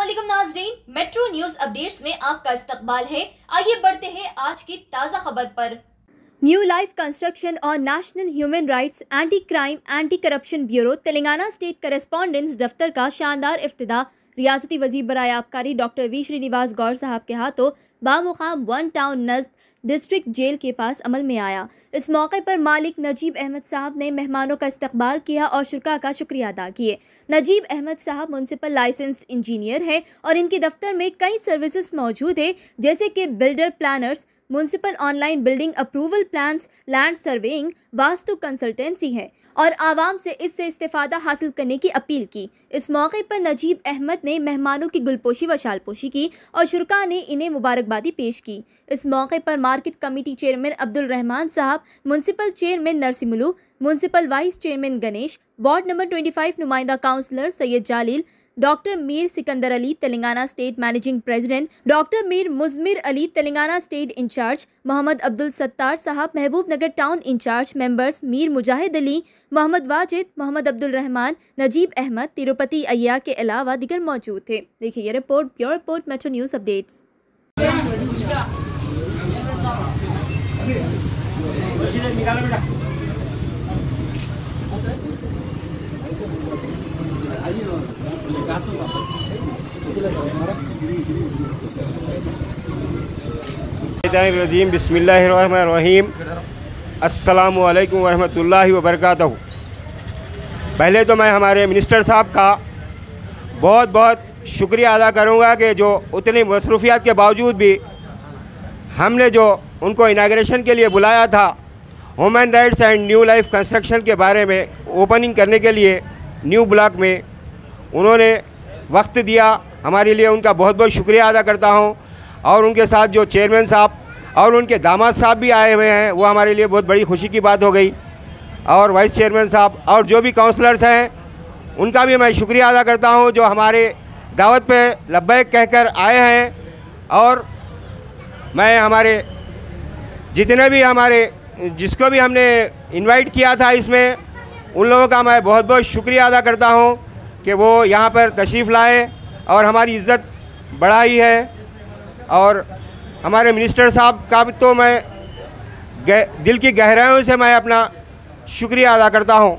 असलम नाजरीन metro news updates में आपका इस्तकबाल है आइए बढ़ते हैं आज की ताज़ा खबर पर न्यू लाइफ कंस्ट्रक्शन और national human rights anti crime anti corruption bureau Telangana state correspondence दफ्तर का शानदार अफ्तः रियासती वजीर बरए आबकारी डॉक्टर वी श्रीनिवास गौर साहब के हाथों बामुकाम वन टाउन नज्द डिस्ट्रिक्ट जेल के पास अमल में आया इस मौके पर मालिक नजीब अहमद साहब ने मेहमानों का इस्तबाल किया और शुरा का शुक्रिया अदा किए नजीब अहमद साहब म्यूनसिपल लाइसेंस्ड इंजीनियर हैं और इनके दफ्तर में कई सर्विसेज मौजूद है जैसे कि builder planners municipal online building approval plan land surveying vastu consultancy है और आवाम से इससे इस्तेफादा हासिल करने की अपील की इस मौके पर नजीब अहमद ने मेहमानों की गुलपोशी व शालपोशी की और शुरा ने इन्हें मुबारकबादी पेश की इस मौके पर market committee chairman Abdul Rahman sahab municipal chairman Narsimlu municipal vice chairman Ganesh ward number twenty five नुमाइंदा councillor Syed Jaleel doctor Mir Sikandar Ali Telangana state managing president doctor Mir Mujmir Ali Telangana state incharge Mohammed Abdul Sattar sahab Mahbub Nagar town incharge members Mir Mujahid Ali Mohammed Wajid Mohammed Abdul Rahman Najeeb Ahmed Tirupati Ayya के अलावा दिगर मौजूद थे देखिए ये report bureau report metro news updates निकालो बेटा रजीम बसमीम अल्लाम वरहमल वबरक पहले तो मैं हमारे मिनिस्टर साहब का बहुत बहुत शुक्रिया अदा करूँगा कि जो उतनी मसरूफियात के बावजूद भी हमने जो उनको इनाग्रेशन के लिए बुलाया था women rights and new life construction के बारे में ओपनिंग करने के लिए न्यू ब्लॉक में उन्होंने वक्त दिया हमारे लिए उनका बहुत बहुत शुक्रिया अदा करता हूँ और उनके साथ जो चेयरमैन साहब और उनके दामाद साहब भी आए हुए हैं वो हमारे लिए बहुत बड़ी खुशी की बात हो गई और वाइस चेयरमैन साहब और जो भी काउंसलर्स हैं उनका भी मैं शुक्रिया अदा करता हूँ जो हमारे दावत पे लब्बैक कहकर आए हैं और मैं हमारे जितने भी हमारे जिसको भी हमने इनवाइट किया था इसमें उन लोगों का मैं बहुत बहुत शुक्रिया अदा करता हूँ कि वो यहाँ पर तशरीफ़ लाए और हमारी इज़्ज़त बढ़ाई है और हमारे मिनिस्टर साहब का भी तो मैं दिल की गहराइयों से मैं अपना शुक्रिया अदा करता हूँ